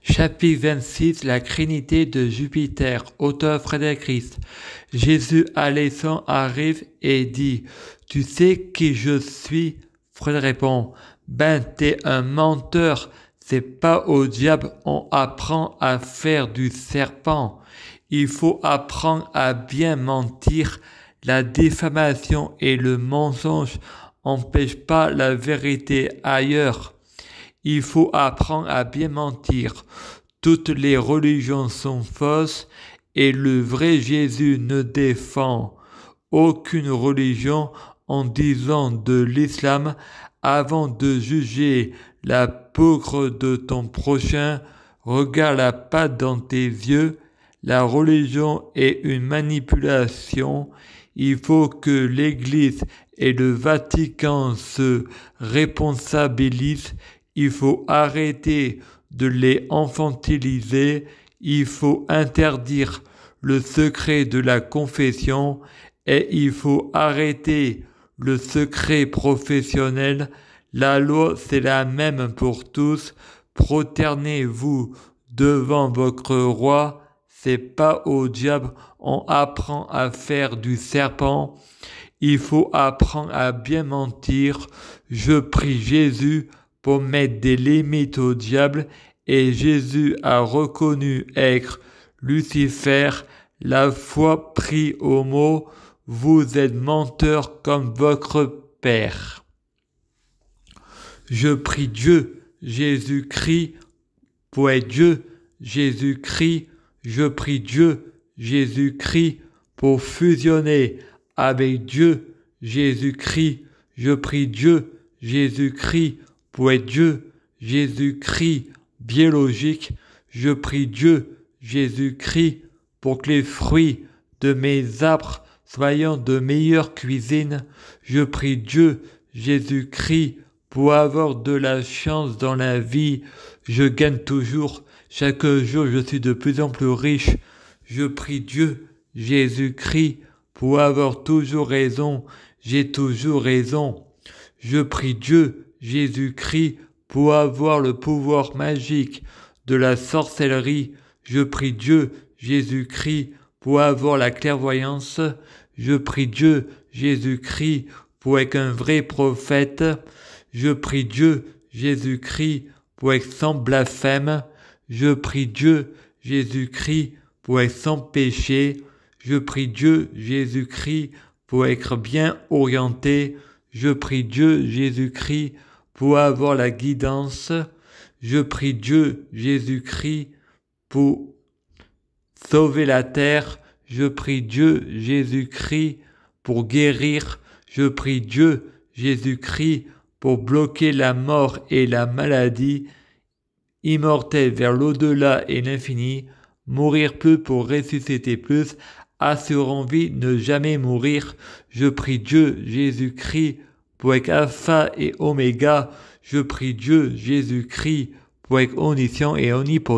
Chapitre 26 La Trinité de Jupiter. Auteur Frédéric Christ. Jésus allait arrive et dit Tu sais qui je suis Fred répond Ben, t'es un menteur. C'est pas au diable on apprend à faire du serpent. Il faut apprendre à bien mentir. La diffamation et le mensonge n'empêchent pas la vérité ailleurs. Il faut apprendre à bien mentir. Toutes les religions sont fausses et le vrai Jésus ne défend aucune religion en disant de l'islam avant de juger la pauvre de ton prochain, regarde la patte dans tes yeux, la religion est une manipulation, il faut que l'Église et le Vatican se responsabilisent il faut arrêter de les infantiliser, il faut interdire le secret de la confession et il faut arrêter le secret professionnel. La loi, c'est la même pour tous. Proternez-vous devant votre roi. C'est pas au diable. On apprend à faire du serpent. Il faut apprendre à bien mentir. Je prie Jésus mettre des limites au diable et Jésus a reconnu être Lucifer, la foi pris au mot, vous êtes menteur comme votre Père. Je prie Dieu, Jésus-Christ, pour être Dieu, Jésus-Christ, je prie Dieu, Jésus-Christ, pour fusionner avec Dieu, Jésus-Christ, je prie Dieu, Jésus-Christ, être Dieu, Jésus-Christ, biologique, je prie Dieu, Jésus-Christ, pour que les fruits de mes arbres soient de meilleure cuisine, je prie Dieu, Jésus-Christ, pour avoir de la chance dans la vie, je gagne toujours, chaque jour je suis de plus en plus riche, je prie Dieu, Jésus-Christ, pour avoir toujours raison, j'ai toujours raison. Je prie Dieu, Jésus-Christ pour avoir le pouvoir magique de la sorcellerie. Je prie Dieu, Jésus-Christ, pour avoir la clairvoyance. Je prie Dieu, Jésus-Christ, pour être un vrai prophète. Je prie Dieu, Jésus-Christ, pour être sans blasphème. Je prie Dieu, Jésus-Christ, pour être sans péché. Je prie Dieu, Jésus-Christ, pour être bien orienté. Je prie Dieu Jésus-Christ pour avoir la guidance. Je prie Dieu Jésus-Christ pour sauver la terre. Je prie Dieu Jésus-Christ pour guérir. Je prie Dieu Jésus-Christ pour bloquer la mort et la maladie, immortel vers l'au-delà et l'infini, mourir plus pour ressusciter plus, à sur envie ne jamais mourir. Je prie Dieu, Jésus-Christ, pour alpha et oméga. Je prie Dieu, Jésus-Christ, pour omniscient et omnipotent.